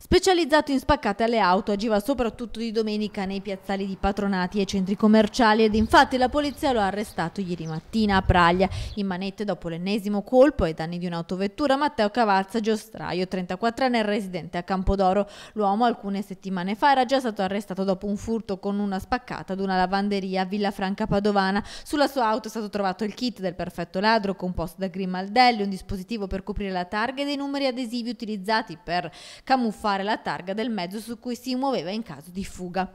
Specializzato in spaccate alle auto, agiva soprattutto di domenica nei piazzali di patronati e centri commerciali ed infatti la polizia lo ha arrestato ieri mattina a Praglia. In manette dopo l'ennesimo colpo ai danni di un'autovettura Matteo Cavazza Giostraio, 34enne residente a Campodoro. L'uomo alcune settimane fa era già stato arrestato dopo un furto con una spaccata ad una lavanderia a Villa Franca Padovana. Sulla sua auto è stato trovato il kit del perfetto ladro composto da grimaldelli, un dispositivo per coprire la targa e dei numeri adesivi utilizzati per camuffare fare la targa del mezzo su cui si muoveva in caso di fuga.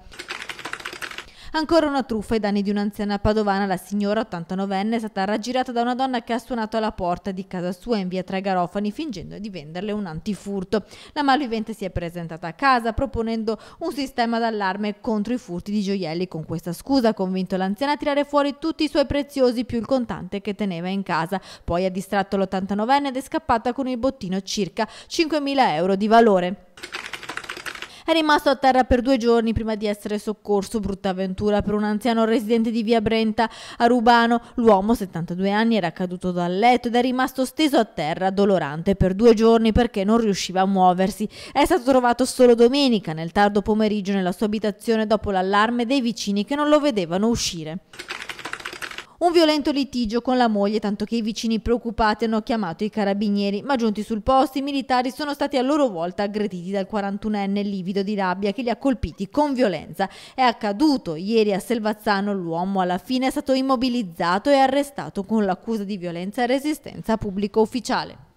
Ancora una truffa ai danni di un'anziana padovana, la signora 89enne è stata raggirata da una donna che ha suonato alla porta di casa sua in via Tre Garofani fingendo di venderle un antifurto. La malvivente si è presentata a casa proponendo un sistema d'allarme contro i furti di gioielli. Con questa scusa ha convinto l'anziana a tirare fuori tutti i suoi preziosi più il contante che teneva in casa. Poi ha distratto l'89enne ed è scappata con il bottino circa 5.000 euro di valore è rimasto a terra per due giorni prima di essere soccorso. Brutta avventura per un anziano residente di via Brenta a Rubano. L'uomo, 72 anni, era caduto dal letto ed è rimasto steso a terra, dolorante, per due giorni perché non riusciva a muoversi. È stato trovato solo domenica, nel tardo pomeriggio, nella sua abitazione dopo l'allarme dei vicini che non lo vedevano uscire un violento litigio con la moglie, tanto che i vicini preoccupati hanno chiamato i carabinieri, ma giunti sul posto i militari sono stati a loro volta aggrediti dal 41enne livido di rabbia che li ha colpiti con violenza. È accaduto ieri a Selvazzano, l'uomo alla fine è stato immobilizzato e arrestato con l'accusa di violenza e resistenza a pubblico ufficiale.